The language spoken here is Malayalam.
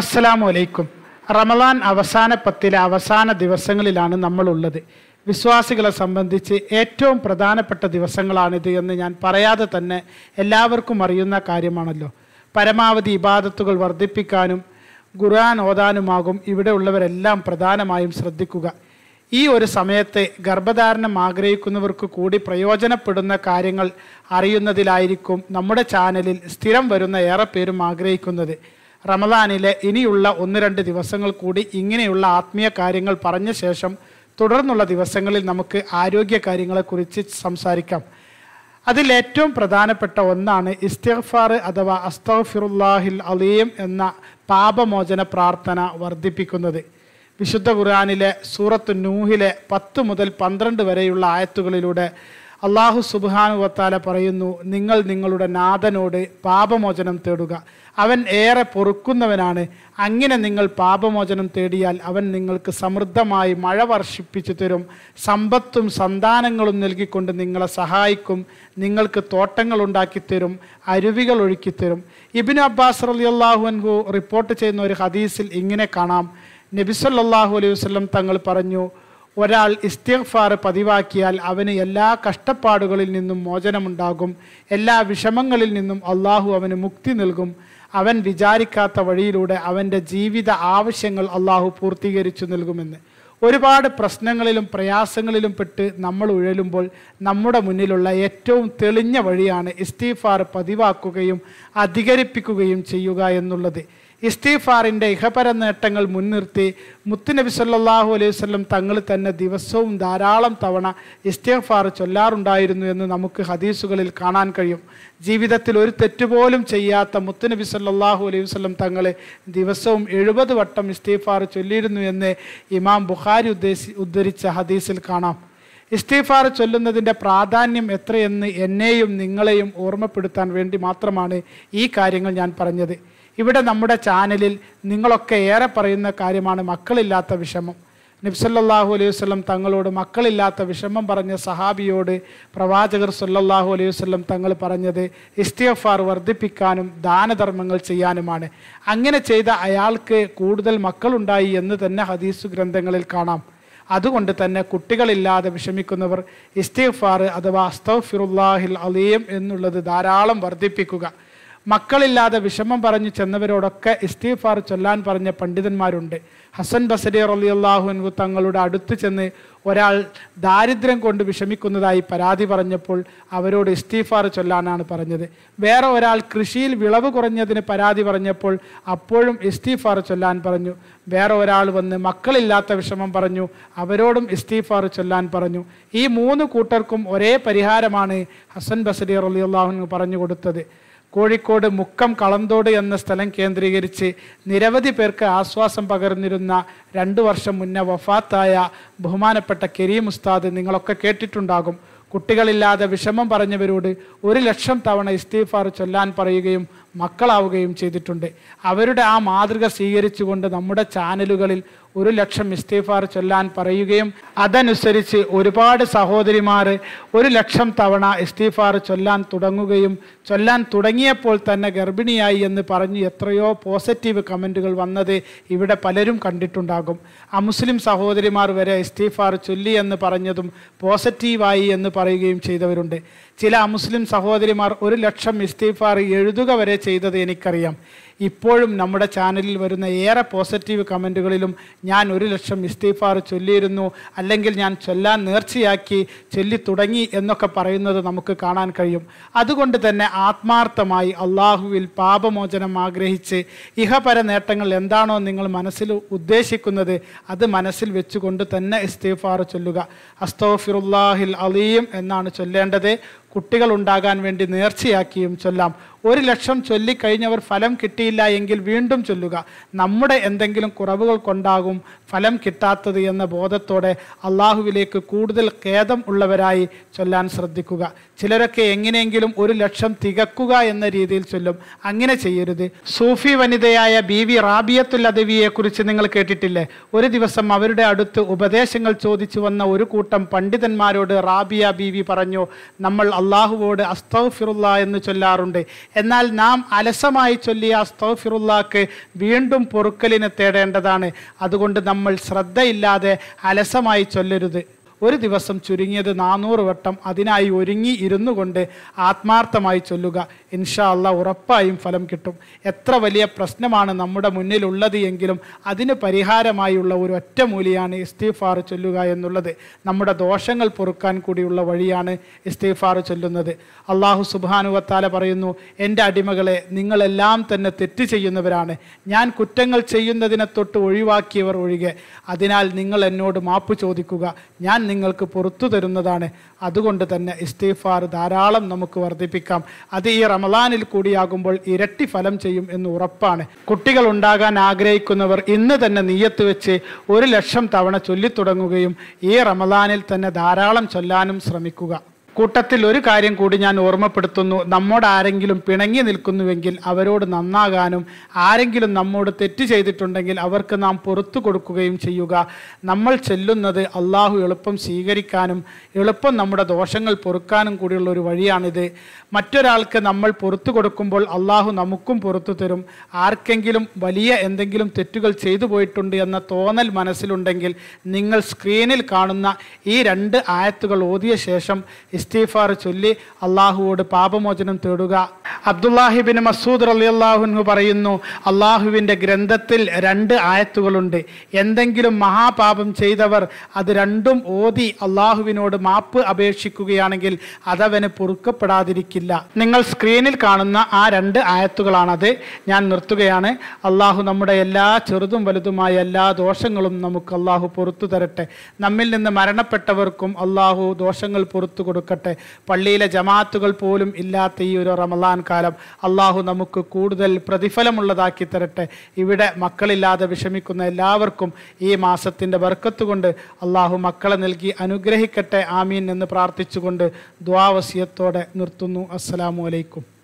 അസ്സലാമു അലൈക്കും റമദാൻ അവസാന പത്തിലെ അവസാന ദിവസങ്ങളിലാണ് നമ്മളുള്ളത് വിശ്വാസികളെ സംബന്ധിച്ച് ഏറ്റവും പ്രധാനപ്പെട്ട ദിവസങ്ങളാണിത് എന്ന് ഞാൻ പറയാതെ തന്നെ എല്ലാവർക്കും അറിയുന്ന കാര്യമാണല്ലോ പരമാവധി ഇബാദത്തുകൾ വർദ്ധിപ്പിക്കാനും ഖുർആൻ ഓതാനുമാകും ഇവിടെയുള്ളവരെല്ലാം പ്രധാനമായും ശ്രദ്ധിക്കുക ഈ ഒരു സമയത്തെ ഗർഭധാരണം ആഗ്രഹിക്കുന്നവർക്ക് കൂടി പ്രയോജനപ്പെടുന്ന കാര്യങ്ങൾ അറിയുന്നതിലായിരിക്കും നമ്മുടെ ചാനലിൽ സ്ഥിരം വരുന്ന ഏറെ പേരും ആഗ്രഹിക്കുന്നത് റമദാനിലെ ഇനിയുള്ള ഒന്ന് രണ്ട് ദിവസങ്ങൾ കൂടി ഇങ്ങനെയുള്ള ആത്മീയ കാര്യങ്ങൾ പറഞ്ഞ ശേഷം തുടർന്നുള്ള ദിവസങ്ങളിൽ നമുക്ക് ആരോഗ്യ കാര്യങ്ങളെക്കുറിച്ച് സംസാരിക്കാം അതിലേറ്റവും പ്രധാനപ്പെട്ട ഒന്നാണ് ഇസ്തിഗ്ഫാർ അഥവാ അസ്തഫിറുല്ലാഹിൽ അലീം എന്ന പാപമോചന പ്രാർത്ഥന വർദ്ധിപ്പിക്കുന്നത് വിശുദ്ധ ഖുർആാനിലെ സൂറത്ത് നൂഹിലെ പത്ത് മുതൽ പന്ത്രണ്ട് വരെയുള്ള ആയത്തുകളിലൂടെ അള്ളാഹു സുബാനുവത്താല പറയുന്നു നിങ്ങൾ നിങ്ങളുടെ നാഥനോട് പാപമോചനം തേടുക അവൻ ഏറെ പൊറുക്കുന്നവനാണ് അങ്ങനെ നിങ്ങൾ പാപമോചനം തേടിയാൽ അവൻ നിങ്ങൾക്ക് സമൃദ്ധമായി മഴ വർഷിപ്പിച്ചു തരും സമ്പത്തും സന്താനങ്ങളും നൽകിക്കൊണ്ട് നിങ്ങളെ സഹായിക്കും നിങ്ങൾക്ക് തോട്ടങ്ങൾ ഉണ്ടാക്കിത്തരും അരുവികൾ ഒഴുക്കിത്തരും ഇബിൻ അബ്ബാസ് അലി അള്ളാഹുൻഹു റിപ്പോർട്ട് ചെയ്യുന്ന ഒരു ഹദീസിൽ ഇങ്ങനെ കാണാം നബിസല്ലാഹു അലൈഹി വസ്ലം തങ്ങൾ പറഞ്ഞു ഒരാൾ ഇസ്തിഗ്ഫാർ പതിവാക്കിയാൽ അവന് എല്ലാ കഷ്ടപ്പാടുകളിൽ നിന്നും മോചനമുണ്ടാകും എല്ലാ വിഷമങ്ങളിൽ നിന്നും അള്ളാഹു അവന് മുക്തി നൽകും അവൻ വിചാരിക്കാത്ത വഴിയിലൂടെ അവൻ്റെ ജീവിത ആവശ്യങ്ങൾ അള്ളാഹു പൂർത്തീകരിച്ചു നൽകുമെന്ന് ഒരുപാട് പ്രശ്നങ്ങളിലും പ്രയാസങ്ങളിലും പെട്ട് നമ്മൾ ഉഴലുമ്പോൾ നമ്മുടെ മുന്നിലുള്ള ഏറ്റവും തെളിഞ്ഞ വഴിയാണ് ഇസ്തീഫാർ പതിവാക്കുകയും അധികരിപ്പിക്കുകയും ചെയ്യുക എന്നുള്ളത് ഇസ്തീഫാറിൻ്റെ ഇഹപര നേട്ടങ്ങൾ മുൻനിർത്തി മുത്തുനബി സല്ലാഹു അലൈഹി വല്ലം തങ്ങൾ തന്നെ ദിവസവും ധാരാളം തവണ ഇസ്തീഫാർ ചൊല്ലാറുണ്ടായിരുന്നു എന്ന് നമുക്ക് ഹദീസുകളിൽ കാണാൻ കഴിയും ജീവിതത്തിൽ ഒരു തെറ്റുപോലും ചെയ്യാത്ത മുത്തുനബി സല്ലാഹു അലൈഹി വല്ലം തങ്ങൾ ദിവസവും എഴുപത് വട്ടം ഇസ്തീഫാർ ചൊല്ലിയിരുന്നു എന്ന് ഇമാം ബുഖാരി ഉദ്ദേശി ഉദ്ധരിച്ച ഹദീസിൽ കാണാം ഇസ്തീഫാർ ചൊല്ലുന്നതിൻ്റെ പ്രാധാന്യം എത്രയെന്ന് എന്നെയും നിങ്ങളെയും ഓർമ്മപ്പെടുത്താൻ വേണ്ടി മാത്രമാണ് ഈ കാര്യങ്ങൾ ഞാൻ പറഞ്ഞത് ഇവിടെ നമ്മുടെ ചാനലിൽ നിങ്ങളൊക്കെ ഏറെ പറയുന്ന കാര്യമാണ് മക്കളില്ലാത്ത വിഷമം നബ്സല്ലാഹു അലൈഹി വസ്ലം തങ്ങളോട് മക്കളില്ലാത്ത വിഷമം പറഞ്ഞ സഹാബിയോട് പ്രവാചകർ സല്ലാഹു അലൈഹി വസ്ലം തങ്ങൾ പറഞ്ഞത് ഇസ്തിയഫാർ വർദ്ധിപ്പിക്കാനും ദാനധർമ്മങ്ങൾ ചെയ്യാനുമാണ് അങ്ങനെ ചെയ്ത അയാൾക്ക് കൂടുതൽ മക്കളുണ്ടായി എന്ന് തന്നെ ഹദീസ് ഗ്രന്ഥങ്ങളിൽ കാണാം അതുകൊണ്ട് തന്നെ കുട്ടികളില്ലാതെ വിഷമിക്കുന്നവർ ഇസ്തിഫാർ അഥവാ അസ്തഫിറുല്ലാഹിൽ അലീം എന്നുള്ളത് ധാരാളം വർദ്ധിപ്പിക്കുക മക്കളില്ലാതെ വിഷമം പറഞ്ഞു ചെന്നവരോടൊക്കെ ഇസ്തീഫാർ ചൊല്ലാൻ പറഞ്ഞ പണ്ഡിതന്മാരുണ്ട് ഹസൻ ബസരി അൻഹു തങ്ങളുടെ അടുത്ത് ചെന്ന് ഒരാൾ ദാരിദ്ര്യം കൊണ്ട് വിഷമിക്കുന്നതായി പരാതി പറഞ്ഞപ്പോൾ അവരോട് ഇസ്തീഫാർ ചൊല്ലാനാണ് പറഞ്ഞത് വേറെ ഒരാൾ കൃഷിയിൽ വിളവ് കുറഞ്ഞതിന് പരാതി പറഞ്ഞപ്പോൾ അപ്പോഴും ഇസ്തീഫാർ ചൊല്ലാൻ പറഞ്ഞു വേറെ ഒരാൾ വന്ന് മക്കളില്ലാത്ത വിഷമം പറഞ്ഞു അവരോടും ഇസ്തീഫാർ ചൊല്ലാൻ പറഞ്ഞു ഈ മൂന്ന് കൂട്ടർക്കും ഒരേ പരിഹാരമാണ് ഹസൻ ബസരി റലിയല്ലാഹുൻ പറഞ്ഞു കൊടുത്തത് കോഴിക്കോട് മുക്കം കളന്തോട് എന്ന സ്ഥലം കേന്ദ്രീകരിച്ച് നിരവധി പേർക്ക് ആശ്വാസം പകർന്നിരുന്ന രണ്ടു വർഷം മുന്നേ വഫാത്തായ ബഹുമാനപ്പെട്ട കരീം ഉസ്താദ് നിങ്ങളൊക്കെ കേട്ടിട്ടുണ്ടാകും കുട്ടികളില്ലാതെ വിഷമം പറഞ്ഞവരോട് ഒരു ലക്ഷം തവണ ഇസ്തീഫാർ ചൊല്ലാൻ പറയുകയും മക്കളാവുകയും ചെയ്തിട്ടുണ്ട് അവരുടെ ആ മാതൃക സ്വീകരിച്ചുകൊണ്ട് നമ്മുടെ ചാനലുകളിൽ ഒരു ലക്ഷം ഇസ്തീഫാർ ചൊല്ലാൻ പറയുകയും അതനുസരിച്ച് ഒരുപാട് സഹോദരിമാർ ഒരു ലക്ഷം തവണ ഇസ്തീഫാർ ചൊല്ലാൻ തുടങ്ങുകയും ചൊല്ലാൻ തുടങ്ങിയപ്പോൾ തന്നെ ഗർഭിണിയായി എന്ന് പറഞ്ഞ് എത്രയോ പോസിറ്റീവ് കമൻറ്റുകൾ വന്നത് ഇവിടെ പലരും കണ്ടിട്ടുണ്ടാകും ആ മുസ്ലിം സഹോദരിമാർ വരെ ഇസ്തീഫാർ ചൊല്ലി എന്ന് പറഞ്ഞതും പോസിറ്റീവായി എന്ന് പറയുകയും ചെയ്തവരുണ്ട് ചില മുസ്ലിം സഹോദരിമാർ ഒരു ലക്ഷം ഇസ്തീഫാർ എഴുതുക വരെ ചെയ്തത് എനിക്കറിയാം ഇപ്പോഴും നമ്മുടെ ചാനലിൽ വരുന്ന ഏറെ പോസിറ്റീവ് കമൻറ്റുകളിലും ഞാൻ ഒരു ലക്ഷം ഇസ്തീഫാർ ചൊല്ലിയിരുന്നു അല്ലെങ്കിൽ ഞാൻ ചൊല്ലാൻ നേർച്ചയാക്കി ചൊല്ലി തുടങ്ങി എന്നൊക്കെ പറയുന്നത് നമുക്ക് കാണാൻ കഴിയും അതുകൊണ്ട് തന്നെ ആത്മാർത്ഥമായി അള്ളാഹുവിൽ പാപമോചനം ആഗ്രഹിച്ച് ഇഹപര നേട്ടങ്ങൾ എന്താണോ നിങ്ങൾ മനസ്സിൽ ഉദ്ദേശിക്കുന്നത് അത് മനസ്സിൽ വെച്ചുകൊണ്ട് തന്നെ ഇസ്തീഫാർ ചൊല്ലുക അസ്തോഫിറുല്ലാഹിൽ അലീം എന്നാണ് ചൊല്ലേണ്ടത് കുട്ടികളുണ്ടാകാൻ വേണ്ടി നേർച്ചയാക്കിയും ചൊല്ലാം ഒരു ലക്ഷം ചൊല്ലിക്കഴിഞ്ഞവർ ഫലം കിട്ടിയില്ല എങ്കിൽ വീണ്ടും ചൊല്ലുക നമ്മുടെ എന്തെങ്കിലും കുറവുകൾ കൊണ്ടാകും ഫലം കിട്ടാത്തത് എന്ന ബോധത്തോടെ അള്ളാഹുവിലേക്ക് കൂടുതൽ ഖേദം ഉള്ളവരായി ചൊല്ലാൻ ശ്രദ്ധിക്കുക ചിലരൊക്കെ എങ്ങനെയെങ്കിലും ഒരു ലക്ഷം തികക്കുക എന്ന രീതിയിൽ ചൊല്ലും അങ്ങനെ ചെയ്യരുത് സൂഫി വനിതയായ ബി വി റാബിയത്തുൽ അദവിയെക്കുറിച്ച് നിങ്ങൾ കേട്ടിട്ടില്ലേ ഒരു ദിവസം അവരുടെ അടുത്ത് ഉപദേശങ്ങൾ ചോദിച്ചു വന്ന ഒരു കൂട്ടം പണ്ഡിതന്മാരോട് റാബിയ ബീവി പറഞ്ഞു നമ്മൾ അള്ളാഹുവോട് അസ്തൗഫിറുല്ല എന്ന് ചൊല്ലാറുണ്ട് എന്നാൽ നാം അലസമായി ചൊല്ലിയ അസ്തഫിറുല്ലാക്ക് വീണ്ടും പൊറുക്കലിന് തേടേണ്ടതാണ് അതുകൊണ്ട് നമ്മൾ ശ്രദ്ധയില്ലാതെ അലസമായി ചൊല്ലരുത് ഒരു ദിവസം ചുരുങ്ങിയത് നാനൂറ് വട്ടം അതിനായി ഒരുങ്ങി ഇരുന്നു കൊണ്ട് ആത്മാർത്ഥമായി ചൊല്ലുക ഇൻഷാ അല്ല ഉറപ്പായും ഫലം കിട്ടും എത്ര വലിയ പ്രശ്നമാണ് നമ്മുടെ മുന്നിലുള്ളത് എങ്കിലും അതിന് പരിഹാരമായുള്ള ഒരു ഒറ്റമൂലിയാണ് ഇസ്തീഫാർ ചൊല്ലുക എന്നുള്ളത് നമ്മുടെ ദോഷങ്ങൾ പൊറുക്കാൻ കൂടിയുള്ള വഴിയാണ് ഇസ്തീഫാർ ചൊല്ലുന്നത് അള്ളാഹു സുബാനുവത്താല പറയുന്നു എൻ്റെ അടിമകളെ നിങ്ങളെല്ലാം തന്നെ തെറ്റ് ചെയ്യുന്നവരാണ് ഞാൻ കുറ്റങ്ങൾ ചെയ്യുന്നതിനെ തൊട്ട് ഒഴിവാക്കിയവർ ഒഴികെ അതിനാൽ നിങ്ങൾ എന്നോട് മാപ്പ് ചോദിക്കുക ഞാൻ നിങ്ങൾക്ക് പുറത്തു തരുന്നതാണ് അതുകൊണ്ട് തന്നെ ഇസ്തീഫാർ ധാരാളം നമുക്ക് വർദ്ധിപ്പിക്കാം അത് ഈ റമദാനിൽ കൂടിയാകുമ്പോൾ ഇരട്ടി ഫലം ചെയ്യും എന്ന് ഉറപ്പാണ് കുട്ടികൾ ഉണ്ടാകാൻ ആഗ്രഹിക്കുന്നവർ ഇന്ന് തന്നെ നീയത്ത് വെച്ച് ഒരു ലക്ഷം തവണ ചൊല്ലിത്തുടങ്ങുകയും ഈ റമദാനിൽ തന്നെ ധാരാളം ചൊല്ലാനും ശ്രമിക്കുക കൂട്ടത്തിൽ ഒരു കാര്യം കൂടി ഞാൻ ഓർമ്മപ്പെടുത്തുന്നു നമ്മോട് ആരെങ്കിലും പിണങ്ങി നിൽക്കുന്നുവെങ്കിൽ അവരോട് നന്നാകാനും ആരെങ്കിലും നമ്മോട് തെറ്റ് ചെയ്തിട്ടുണ്ടെങ്കിൽ അവർക്ക് നാം പുറത്തു കൊടുക്കുകയും ചെയ്യുക നമ്മൾ ചെല്ലുന്നത് അള്ളാഹു എളുപ്പം സ്വീകരിക്കാനും എളുപ്പം നമ്മുടെ ദോഷങ്ങൾ പൊറുക്കാനും കൂടിയുള്ള ഒരു വഴിയാണിത് മറ്റൊരാൾക്ക് നമ്മൾ പുറത്തു കൊടുക്കുമ്പോൾ അള്ളാഹു നമുക്കും പുറത്തു തരും ആർക്കെങ്കിലും വലിയ എന്തെങ്കിലും തെറ്റുകൾ ചെയ്തു പോയിട്ടുണ്ട് എന്ന തോന്നൽ മനസ്സിലുണ്ടെങ്കിൽ നിങ്ങൾ സ്ക്രീനിൽ കാണുന്ന ഈ രണ്ട് ആയത്തുകൾ ഓതിയ ശേഷം ഇസ്തീഫാർ ചൊല്ലി അള്ളാഹുവോട് പാപമോചനം തേടുക അബ്ദുല്ലാഹിബിൻ മസൂദ് അലി അള്ളാഹുനു പറയുന്നു അള്ളാഹുവിൻ്റെ ഗ്രന്ഥത്തിൽ രണ്ട് ആയത്തുകളുണ്ട് എന്തെങ്കിലും മഹാപാപം ചെയ്തവർ അത് രണ്ടും ഓതി അള്ളാഹുവിനോട് മാപ്പ് അപേക്ഷിക്കുകയാണെങ്കിൽ അതവന് പൊറുക്കപ്പെടാതിരിക്കില്ല നിങ്ങൾ സ്ക്രീനിൽ കാണുന്ന ആ രണ്ട് ആയത്തുകളാണത് ഞാൻ നിർത്തുകയാണ് അള്ളാഹു നമ്മുടെ എല്ലാ ചെറുതും വലുതുമായ എല്ലാ ദോഷങ്ങളും നമുക്ക് അള്ളാഹു പുറത്തു തരട്ടെ നമ്മിൽ നിന്ന് മരണപ്പെട്ടവർക്കും അള്ളാഹു ദോഷങ്ങൾ പുറത്തു കൊടുക്കട്ടെ കൊടുക്കട്ടെ പള്ളിയിലെ ജമാത്തുകൾ പോലും ഇല്ലാത്ത ഈ ഒരു റമദാൻ കാലം അള്ളാഹു നമുക്ക് കൂടുതൽ പ്രതിഫലമുള്ളതാക്കി തരട്ടെ ഇവിടെ മക്കളില്ലാതെ വിഷമിക്കുന്ന എല്ലാവർക്കും ഈ മാസത്തിൻ്റെ ബർക്കത്ത് കൊണ്ട് അള്ളാഹു മക്കളെ നൽകി അനുഗ്രഹിക്കട്ടെ ആമീൻ എന്ന് പ്രാർത്ഥിച്ചുകൊണ്ട് ദ്വാവസ്യത്തോടെ നിർത്തുന്നു അസ്സലാമു അലൈക്കും